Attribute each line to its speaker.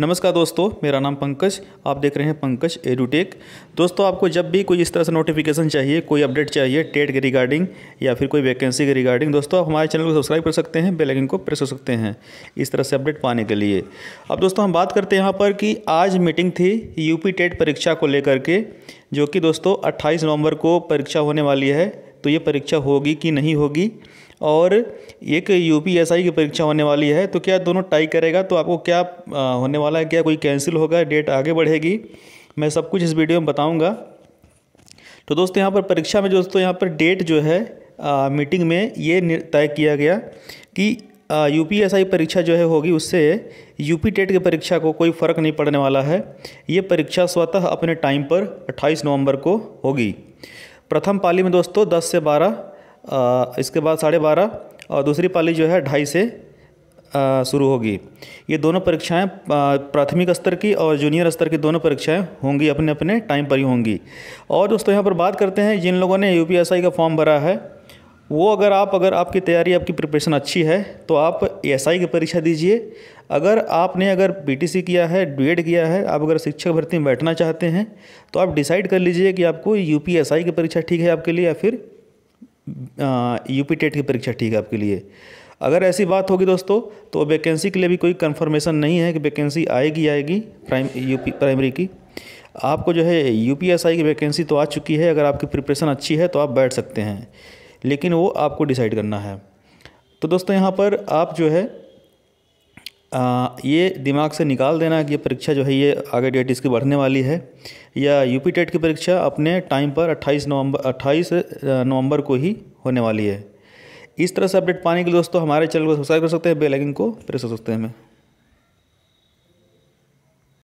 Speaker 1: नमस्कार दोस्तों मेरा नाम पंकज आप देख रहे हैं पंकज एडुटेक दोस्तों आपको जब भी कोई इस तरह से नोटिफिकेशन चाहिए कोई अपडेट चाहिए टेट के रिगार्डिंग या फिर कोई वैकेंसी के रिगार्डिंग दोस्तों आप हमारे चैनल को सब्सक्राइब कर सकते हैं बेल आइकन को प्रेस कर सकते हैं इस तरह से अपडेट पाने के लिए अब दोस्तों हम बात करते हैं यहाँ पर कि आज मीटिंग थी यूपी टेट परीक्षा को लेकर के जो कि दोस्तों अट्ठाईस नवम्बर को परीक्षा होने वाली है तो ये परीक्षा होगी कि नहीं होगी और एक यू पी एस आई की परीक्षा होने वाली है तो क्या दोनों टाई करेगा तो आपको क्या होने वाला है क्या कोई कैंसिल होगा डेट आगे बढ़ेगी मैं सब कुछ इस वीडियो में बताऊँगा तो दोस्तों यहाँ पर परीक्षा में दोस्तों यहाँ पर डेट जो है आ, मीटिंग में ये तय किया गया कि यू पी एस आई परीक्षा जो है होगी उससे यू पी टेट की परीक्षा को कोई फ़र्क नहीं पड़ने वाला है ये परीक्षा स्वतः अपने टाइम पर 28 नवंबर को होगी प्रथम पाली में दोस्तों 10 से इसके बाद साढ़े बारह और दूसरी पाली जो है ढाई से शुरू होगी ये दोनों परीक्षाएं प्राथमिक स्तर की और जूनियर स्तर की दोनों परीक्षाएं होंगी अपने अपने टाइम पर ही होंगी और दोस्तों यहाँ पर बात करते हैं जिन लोगों ने यू का फॉर्म भरा है वो अगर आप अगर आपकी तैयारी आपकी प्रिपरेशन अच्छी है तो आप एस e की परीक्षा दीजिए अगर आपने अगर बी किया है बीएड किया है आप अगर शिक्षक भर्ती में बैठना चाहते हैं तो आप डिसाइड कर लीजिए कि आपको यू की परीक्षा ठीक है आपके लिए या फिर यू पी टेट की परीक्षा ठीक है आपके लिए अगर ऐसी बात होगी दोस्तों तो वैकेंसी के लिए भी कोई कन्फर्मेशन नहीं है कि वैकेंसी आएगी आएगी प्राइम यू प्राइमरी की आपको जो है यू की वैकेंसी तो आ चुकी है अगर आपकी प्रिपरेशन अच्छी है तो आप बैठ सकते हैं लेकिन वो आपको डिसाइड करना है तो दोस्तों यहाँ पर आप जो है आ, ये दिमाग से निकाल देना कि ये परीक्षा जो है ये आगे डेट इसकी बढ़ने वाली है या यूपी टेट की परीक्षा अपने टाइम पर 28 नवंबर 28 नवंबर को ही होने वाली है इस तरह से अपडेट पाने के लिए दोस्तों हमारे चैनल को सब्सक्राइब कर सकते हैं बेल आइकन को प्रेस कर सकते हैं हमें